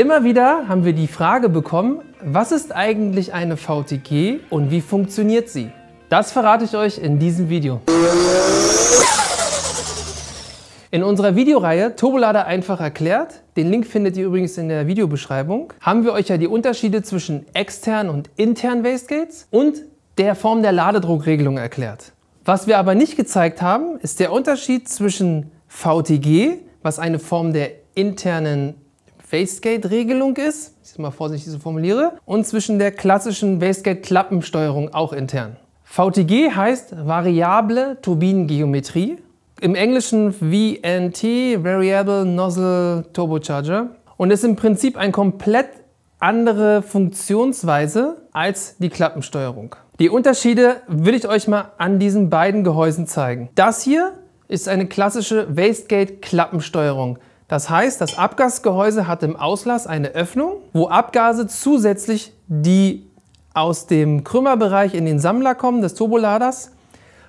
Immer wieder haben wir die Frage bekommen, was ist eigentlich eine VTG und wie funktioniert sie? Das verrate ich euch in diesem Video. In unserer Videoreihe Turbolader einfach erklärt, den Link findet ihr übrigens in der Videobeschreibung, haben wir euch ja die Unterschiede zwischen extern und internen Wastegates und der Form der Ladedruckregelung erklärt. Was wir aber nicht gezeigt haben, ist der Unterschied zwischen VTG, was eine Form der internen Wastegate-Regelung ist, ich mal vorsichtig so formuliere, und zwischen der klassischen Wastegate-Klappensteuerung auch intern. VTG heißt Variable Turbinengeometrie, im Englischen VNT, Variable Nozzle Turbocharger, und ist im Prinzip eine komplett andere Funktionsweise als die Klappensteuerung. Die Unterschiede will ich euch mal an diesen beiden Gehäusen zeigen. Das hier ist eine klassische Wastegate-Klappensteuerung. Das heißt, das Abgasgehäuse hat im Auslass eine Öffnung, wo Abgase zusätzlich, die aus dem Krümmerbereich in den Sammler kommen, des Turboladers,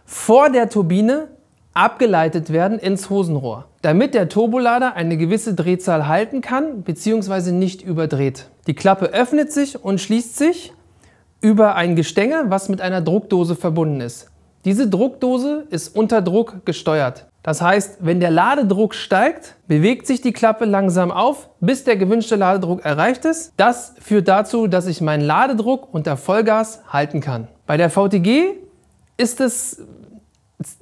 vor der Turbine abgeleitet werden ins Hosenrohr, damit der Turbolader eine gewisse Drehzahl halten kann bzw. nicht überdreht. Die Klappe öffnet sich und schließt sich über ein Gestänge, was mit einer Druckdose verbunden ist. Diese Druckdose ist unter Druck gesteuert. Das heißt, wenn der Ladedruck steigt, bewegt sich die Klappe langsam auf, bis der gewünschte Ladedruck erreicht ist. Das führt dazu, dass ich meinen Ladedruck unter Vollgas halten kann. Bei der VTG ist es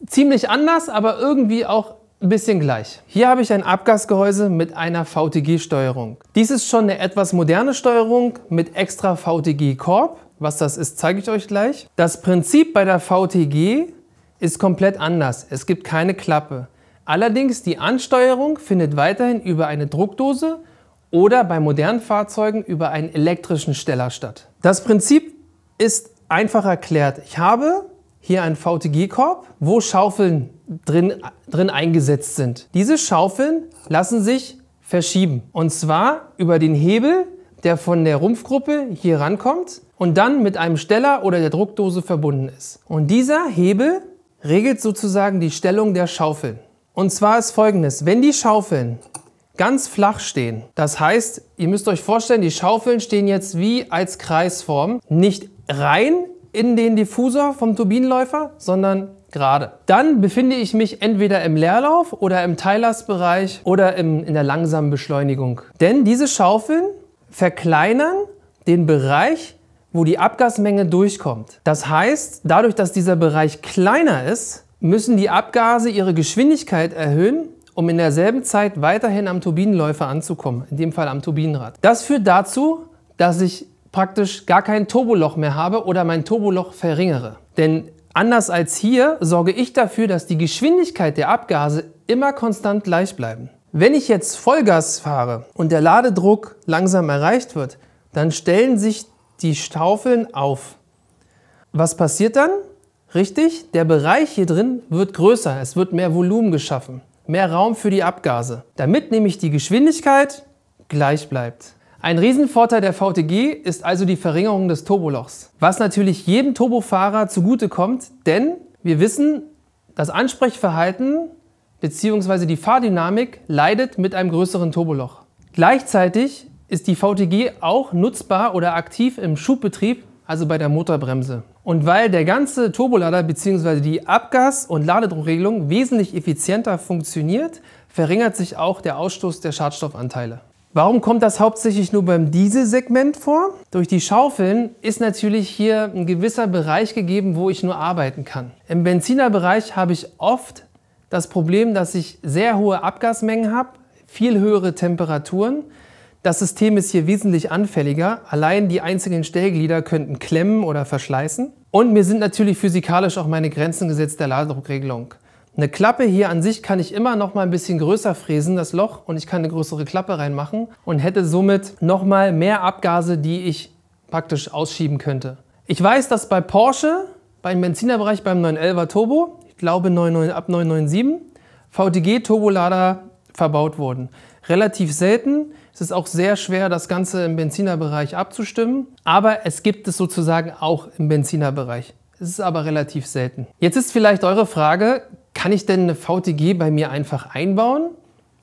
ziemlich anders, aber irgendwie auch ein bisschen gleich. Hier habe ich ein Abgasgehäuse mit einer VTG-Steuerung. Dies ist schon eine etwas moderne Steuerung mit extra VTG-Korb. Was das ist, zeige ich euch gleich. Das Prinzip bei der VTG ist komplett anders. Es gibt keine Klappe. Allerdings die Ansteuerung findet weiterhin über eine Druckdose oder bei modernen Fahrzeugen über einen elektrischen Steller statt. Das Prinzip ist einfach erklärt. Ich habe hier einen VTG-Korb, wo Schaufeln drin, drin eingesetzt sind. Diese Schaufeln lassen sich verschieben. Und zwar über den Hebel, der von der Rumpfgruppe hier rankommt und dann mit einem Steller oder der Druckdose verbunden ist. Und dieser Hebel regelt sozusagen die Stellung der Schaufeln. Und zwar ist folgendes, wenn die Schaufeln ganz flach stehen, das heißt, ihr müsst euch vorstellen, die Schaufeln stehen jetzt wie als Kreisform, nicht rein in den Diffusor vom Turbinenläufer, sondern gerade. Dann befinde ich mich entweder im Leerlauf oder im Teillastbereich oder im, in der langsamen Beschleunigung. Denn diese Schaufeln verkleinern den Bereich wo die Abgasmenge durchkommt. Das heißt, dadurch, dass dieser Bereich kleiner ist, müssen die Abgase ihre Geschwindigkeit erhöhen, um in derselben Zeit weiterhin am Turbinenläufer anzukommen, in dem Fall am Turbinenrad. Das führt dazu, dass ich praktisch gar kein Turboloch mehr habe oder mein Turboloch verringere. Denn anders als hier sorge ich dafür, dass die Geschwindigkeit der Abgase immer konstant gleich bleiben. Wenn ich jetzt Vollgas fahre und der Ladedruck langsam erreicht wird, dann stellen sich die Staufeln auf. Was passiert dann? Richtig, der Bereich hier drin wird größer, es wird mehr Volumen geschaffen, mehr Raum für die Abgase, damit nämlich die Geschwindigkeit gleich bleibt. Ein Riesenvorteil der VTG ist also die Verringerung des Turbolochs, was natürlich jedem Turbofahrer zugutekommt, denn wir wissen, das Ansprechverhalten bzw. die Fahrdynamik leidet mit einem größeren Turboloch. Gleichzeitig ist die VTG auch nutzbar oder aktiv im Schubbetrieb, also bei der Motorbremse. Und weil der ganze Turbolader bzw. die Abgas- und Ladedruckregelung wesentlich effizienter funktioniert, verringert sich auch der Ausstoß der Schadstoffanteile. Warum kommt das hauptsächlich nur beim Dieselsegment vor? Durch die Schaufeln ist natürlich hier ein gewisser Bereich gegeben, wo ich nur arbeiten kann. Im Benzinerbereich habe ich oft das Problem, dass ich sehr hohe Abgasmengen habe, viel höhere Temperaturen, das System ist hier wesentlich anfälliger. Allein die einzelnen Stellglieder könnten klemmen oder verschleißen. Und mir sind natürlich physikalisch auch meine Grenzen gesetzt der Ladedruckregelung. Eine Klappe hier an sich kann ich immer noch mal ein bisschen größer fräsen, das Loch, und ich kann eine größere Klappe reinmachen und hätte somit noch mal mehr Abgase, die ich praktisch ausschieben könnte. Ich weiß, dass bei Porsche, beim Benzinerbereich, beim 911er Turbo, ich glaube 99, ab 997, VTG-Turbolader verbaut wurden. Relativ selten. Es ist auch sehr schwer, das Ganze im Benzinerbereich abzustimmen, aber es gibt es sozusagen auch im Benzinerbereich. Es ist aber relativ selten. Jetzt ist vielleicht eure Frage, kann ich denn eine VTG bei mir einfach einbauen?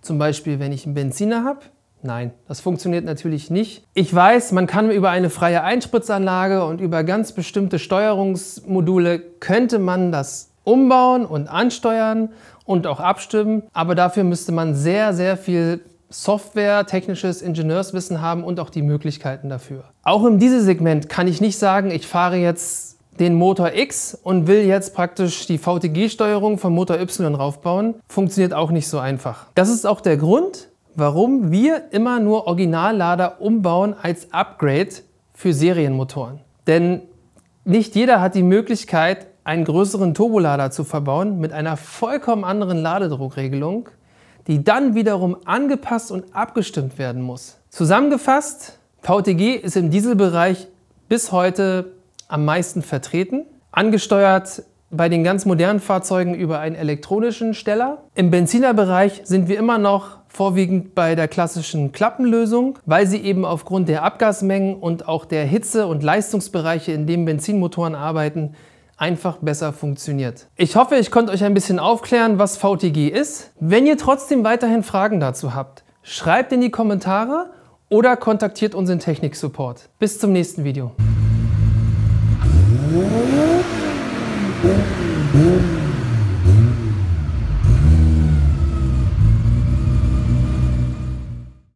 Zum Beispiel, wenn ich einen Benziner habe? Nein, das funktioniert natürlich nicht. Ich weiß, man kann über eine freie Einspritzanlage und über ganz bestimmte Steuerungsmodule könnte man das umbauen und ansteuern und auch abstimmen, aber dafür müsste man sehr, sehr viel Software, technisches Ingenieurswissen haben und auch die Möglichkeiten dafür. Auch in diesem Segment kann ich nicht sagen, ich fahre jetzt den Motor X und will jetzt praktisch die VTG-Steuerung vom Motor Y raufbauen. Funktioniert auch nicht so einfach. Das ist auch der Grund, warum wir immer nur Originallader umbauen als Upgrade für Serienmotoren. Denn nicht jeder hat die Möglichkeit, einen größeren Turbolader zu verbauen mit einer vollkommen anderen Ladedruckregelung die dann wiederum angepasst und abgestimmt werden muss. Zusammengefasst, VTG ist im Dieselbereich bis heute am meisten vertreten, angesteuert bei den ganz modernen Fahrzeugen über einen elektronischen Steller. Im Benzinerbereich sind wir immer noch vorwiegend bei der klassischen Klappenlösung, weil sie eben aufgrund der Abgasmengen und auch der Hitze- und Leistungsbereiche, in denen Benzinmotoren arbeiten, einfach besser funktioniert. Ich hoffe, ich konnte euch ein bisschen aufklären, was VTG ist. Wenn ihr trotzdem weiterhin Fragen dazu habt, schreibt in die Kommentare oder kontaktiert unseren Technik-Support. Bis zum nächsten Video.